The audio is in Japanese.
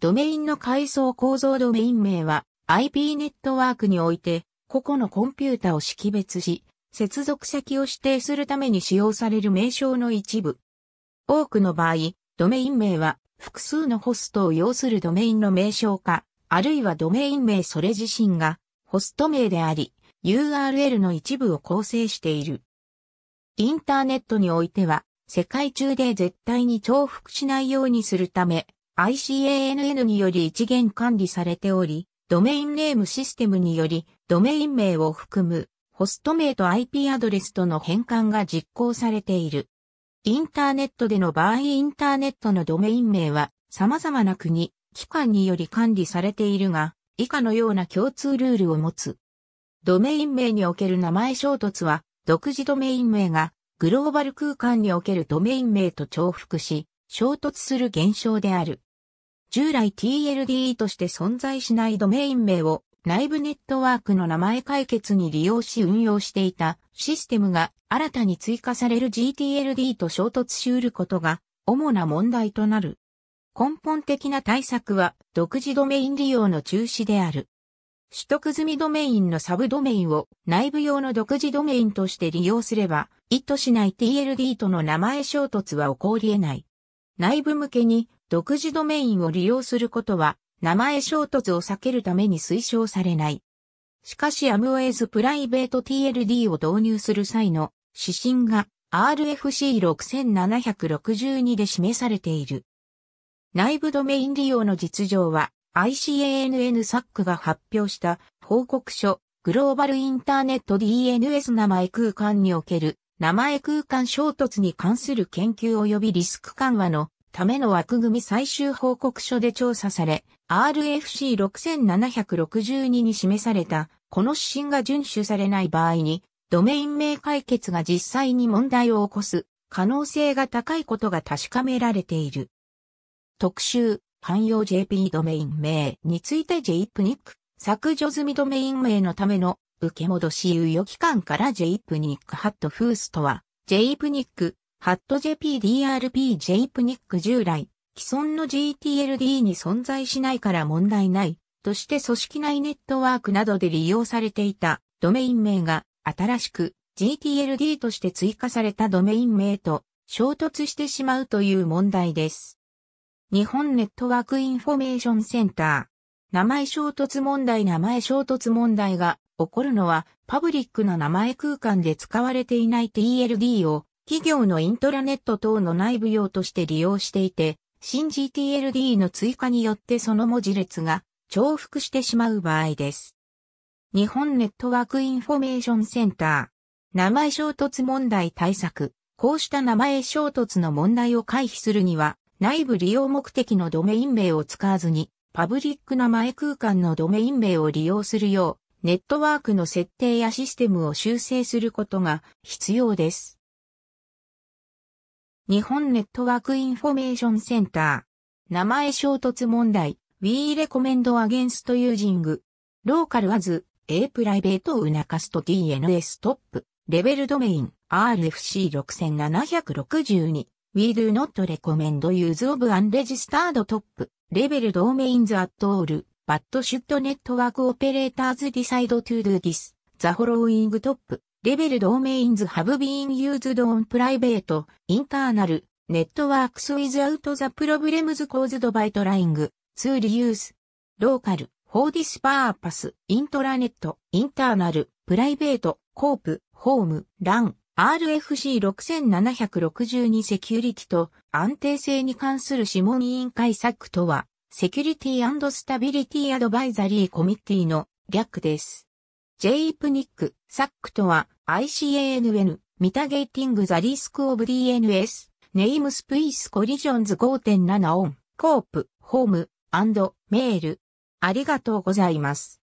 ドメインの階層構造ドメイン名は IP ネットワークにおいて個々のコンピュータを識別し、接続先を指定するために使用される名称の一部。多くの場合、ドメイン名は複数のホストを要するドメインの名称か、あるいはドメイン名それ自身がホスト名であり、URL の一部を構成している。インターネットにおいては、世界中で絶対に重複しないようにするため、ICANN により一元管理されており、ドメインネームシステムにより、ドメイン名を含む、ホスト名と IP アドレスとの変換が実行されている。インターネットでの場合インターネットのドメイン名は様々な国、機関により管理されているが、以下のような共通ルールを持つ。ドメイン名における名前衝突は、独自ドメイン名がグローバル空間におけるドメイン名と重複し、衝突する現象である。従来 t l d として存在しないドメイン名を内部ネットワークの名前解決に利用し運用していたシステムが新たに追加される GTLD と衝突し得ることが主な問題となる。根本的な対策は独自ドメイン利用の中止である。取得済みドメインのサブドメインを内部用の独自ドメインとして利用すれば、意図しない TLD との名前衝突は起こり得ない。内部向けに独自ドメインを利用することは、名前衝突を避けるために推奨されない。しかしアムウェイズプライベート TLD を導入する際の指針が RFC6762 で示されている。内部ドメイン利用の実情は ICANNSAC が発表した報告書グローバルインターネット DNS 名前空間における名前空間衝突に関する研究及びリスク緩和のための枠組み最終報告書で調査され、RFC6762 に示された、この指針が遵守されない場合に、ドメイン名解決が実際に問題を起こす可能性が高いことが確かめられている。特集、汎用 JP ドメイン名について JPNIC、削除済みドメイン名のための受け戻し猶予期間から JPNIC ハットフーストは JPNIC ハット JPDRP-J プニック従来、既存の GTLD に存在しないから問題ない、として組織内ネットワークなどで利用されていたドメイン名が新しく GTLD として追加されたドメイン名と衝突してしまうという問題です。日本ネットワークインフォメーションセンター。名前衝突問題名前衝突問題が起こるのはパブリックな名前空間で使われていない TLD を企業のイントラネット等の内部用として利用していて、新 GTLD の追加によってその文字列が重複してしまう場合です。日本ネットワークインフォメーションセンター。名前衝突問題対策。こうした名前衝突の問題を回避するには、内部利用目的のドメイン名を使わずに、パブリック名前空間のドメイン名を利用するよう、ネットワークの設定やシステムを修正することが必要です。日本ネットワークインフォメーションセンター。名前衝突問題。We recommend against using local as a private unacast DNS top level domain RFC6762. We do not recommend use of unregistered top level domains at all, but should network operators decide to do this. The following top レベルドーメインズハブビーンユーズドオンプライベート、インターナル、ネットワークスウィズアウトザプロブレムズコーズドバイトライング、ツーリユース、ローカル、フォーディスパーパス、イントラネット、インターナル、プライベート、コープ、ホーム、ラン、RFC6762 セキュリティと安定性に関する諮問委員会策とは、セキュリティスタビリティアドバイザリーコミッティの略です。ジェイプニック、サックとは ICANN、ミタゲーティングザリスクオブ DNS、ネイムスプイスコリジョンズ5.7オン、コープ、ホーム、アンド、メール。ありがとうございます。